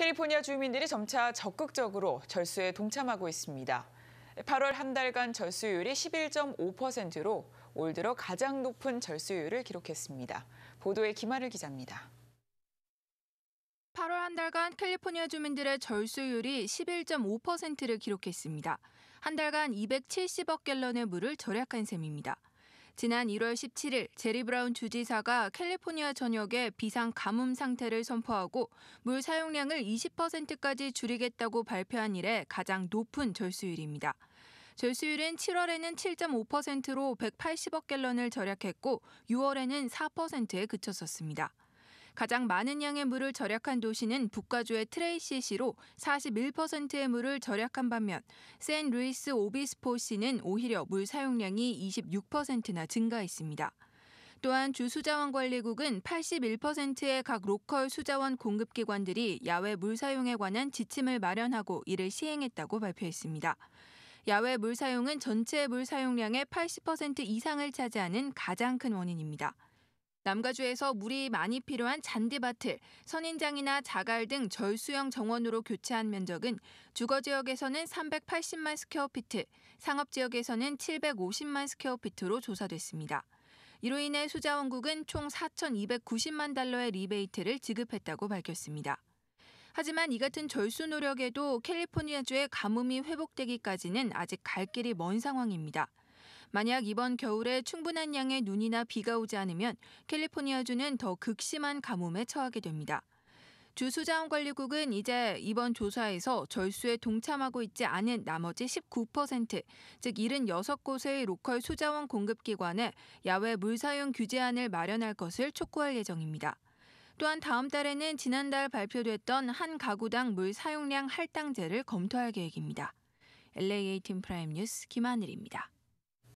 캘리포니아 주민들이 점차 적극적으로 절수에 동참하고 있습니다. 8월 한 달간 절수율이 11.5%로 올 들어 가장 높은 절수율을 기록했습니다. 보도에 김하를 기자입니다. 8월 한 달간 캘리포니아 주민들의 절수율이 11.5%를 기록했습니다. 한 달간 270억 갤런의 물을 절약한 셈입니다. 지난 1월 17일 제리 브라운 주지사가 캘리포니아 전역에 비상 가뭄 상태를 선포하고 물 사용량을 20%까지 줄이겠다고 발표한 이래 가장 높은 절수율입니다. 절수율은 7월에는 7.5%로 180억 갤런을 절약했고 6월에는 4%에 그쳤었습니다. 가장 많은 양의 물을 절약한 도시는 북가주의 트레이시시로 41%의 물을 절약한 반면 샌루이스 오비스포시는 오히려 물 사용량이 26%나 증가했습니다. 또한 주수자원관리국은 81%의 각 로컬 수자원 공급기관들이 야외 물 사용에 관한 지침을 마련하고 이를 시행했다고 발표했습니다. 야외 물 사용은 전체 물 사용량의 80% 이상을 차지하는 가장 큰 원인입니다. 남가주에서 물이 많이 필요한 잔디밭을 선인장이나 자갈 등 절수형 정원으로 교체한 면적은 주거 지역에서는 380만 스퀘어피트, 상업 지역에서는 750만 스퀘어피트로 조사됐습니다. 이로 인해 수자원국은 총 4,290만 달러의 리베이트를 지급했다고 밝혔습니다. 하지만 이 같은 절수 노력에도 캘리포니아주의 가뭄이 회복되기까지는 아직 갈 길이 먼 상황입니다. 만약 이번 겨울에 충분한 양의 눈이나 비가 오지 않으면 캘리포니아주는 더 극심한 가뭄에 처하게 됩니다. 주수자원관리국은 이제 이번 조사에서 절수에 동참하고 있지 않은 나머지 19%, 즉 76곳의 로컬 수자원 공급기관에 야외 물사용 규제안을 마련할 것을 촉구할 예정입니다. 또한 다음 달에는 지난달 발표됐던 한 가구당 물 사용량 할당제를 검토할 계획입니다. LAA 팀 프라임 뉴스 김하늘입니다.